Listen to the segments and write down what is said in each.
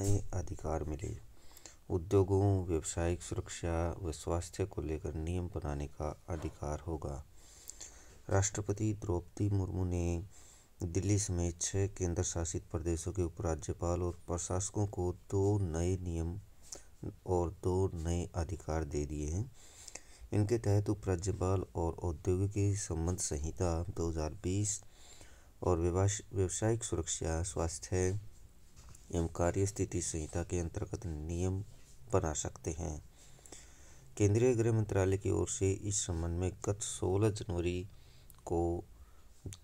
नए अधिकार मिले उद्योगों व्यावसायिक सुरक्षा व स्वास्थ्य को लेकर नियम बनाने का अधिकार होगा राष्ट्रपति द्रौपदी मुर्मू ने दिल्ली समेत छः केंद्र शासित प्रदेशों के उपराज्यपाल और प्रशासकों को दो नए नियम और दो नए अधिकार दे दिए हैं इनके तहत उपराज्यपाल और औद्योगिक संबंध संहिता 2020 और व्यवसायिक सुरक्षा स्वास्थ्य एवं कार्य स्थिति संहिता के अंतर्गत नियम बना सकते हैं केंद्रीय गृह मंत्रालय की ओर से इस संबंध में गत 16 जनवरी को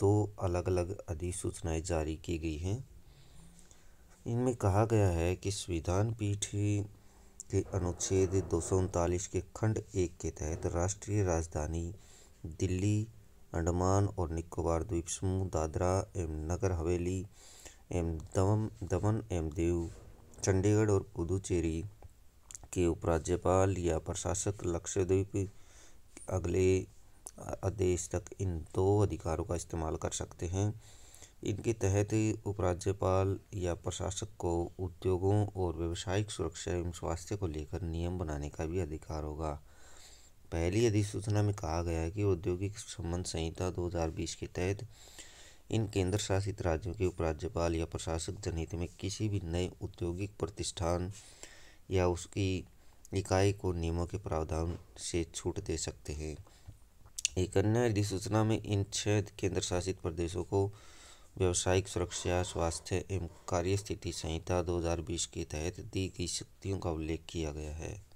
दो अलग अलग अधिसूचनाएं जारी की गई हैं इनमें कहा गया है कि संविधान पीठ के अनुच्छेद दो के खंड एक के तहत राष्ट्रीय राजधानी दिल्ली अंडमान और निकोबार द्वीप समूह दादरा एवं नगर हवेली एवं दमन दमन एवं दीव चंडीगढ़ और पुदुचेरी के उपराज्यपाल या प्रशासक लक्षद्वीप अगले आदेश तक इन दो अधिकारों का इस्तेमाल कर सकते हैं इनके तहत उपराज्यपाल या प्रशासक को उद्योगों और व्यवसायिक सुरक्षा एवं स्वास्थ्य को लेकर नियम बनाने का भी अधिकार होगा पहली अधिसूचना में कहा गया है कि औद्योगिक संबंध संहिता 2020 के तहत इन केंद्र शासित राज्यों के उपराज्यपाल या प्रशासक जनहित में किसी भी नए औद्योगिक प्रतिष्ठान या उसकी इकाई को नियमों के प्रावधान से छूट दे सकते हैं एक अन्य अधिसूचना में इन छह केंद्र शासित प्रदेशों को व्यावसायिक सुरक्षा स्वास्थ्य एवं कार्यस्थिति संहिता 2020 के तहत दी गई शक्तियों का उल्लेख किया गया है